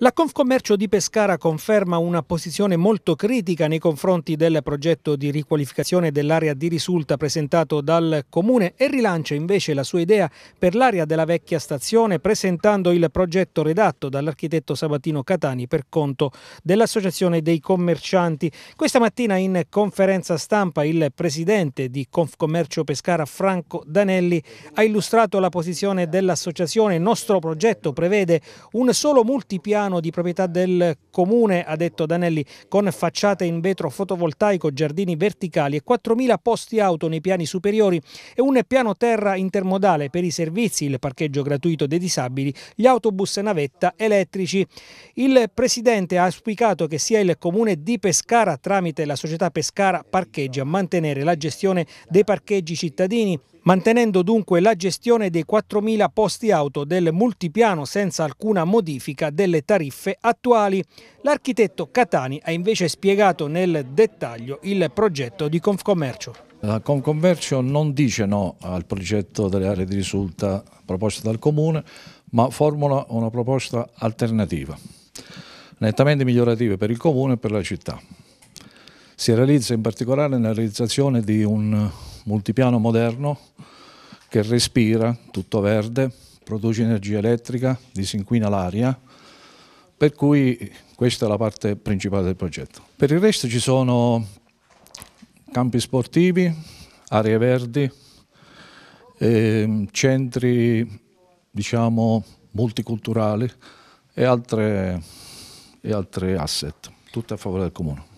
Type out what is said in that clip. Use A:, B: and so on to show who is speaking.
A: La Confcommercio di Pescara conferma una posizione molto critica nei confronti del progetto di riqualificazione dell'area di risulta presentato dal Comune e rilancia invece la sua idea per l'area della vecchia stazione presentando il progetto redatto dall'architetto Sabatino Catani per conto dell'Associazione dei Commercianti. Questa mattina in conferenza stampa il presidente di Confcommercio Pescara Franco Danelli ha illustrato la posizione dell'associazione. Il nostro progetto prevede un solo multipiano urbano di proprietà del comune, ha detto Danelli, con facciate in vetro fotovoltaico, giardini verticali e 4.000 posti auto nei piani superiori e un piano terra intermodale per i servizi, il parcheggio gratuito dei disabili, gli autobus navetta elettrici. Il Presidente ha auspicato che sia il comune di Pescara tramite la società Pescara Parcheggi a mantenere la gestione dei parcheggi cittadini mantenendo dunque la gestione dei 4.000 posti auto del multipiano senza alcuna modifica delle tariffe attuali. L'architetto Catani ha invece spiegato nel dettaglio il progetto di Confcommercio.
B: La eh, Confcommercio non dice no al progetto delle aree di risulta proposto dal Comune, ma formula una proposta alternativa, nettamente migliorativa per il Comune e per la città. Si realizza in particolare nella realizzazione di un multipiano moderno che respira, tutto verde, produce energia elettrica, disinquina l'aria, per cui questa è la parte principale del progetto. Per il resto ci sono campi sportivi, aree verdi, eh, centri diciamo, multiculturali e altre, e altre asset, tutto a favore del comune.